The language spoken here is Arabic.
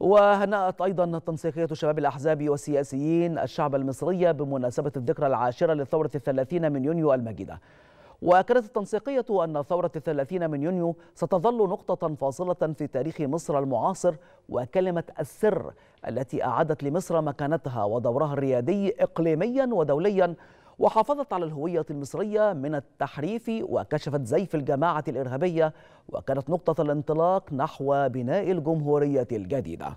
وهنأت أيضا تنسيقية شباب الأحزاب والسياسيين الشعب المصري بمناسبة الذكرى العاشرة للثورة الثلاثين من يونيو المجيدة وأكدت التنسيقية أن ثورة الثلاثين من يونيو ستظل نقطة فاصلة في تاريخ مصر المعاصر وكلمة السر التي أعادت لمصر مكانتها ودورها الريادي إقليميا ودوليا وحافظت على الهوية المصرية من التحريف وكشفت زيف الجماعة الإرهابية وكانت نقطة الانطلاق نحو بناء الجمهورية الجديدة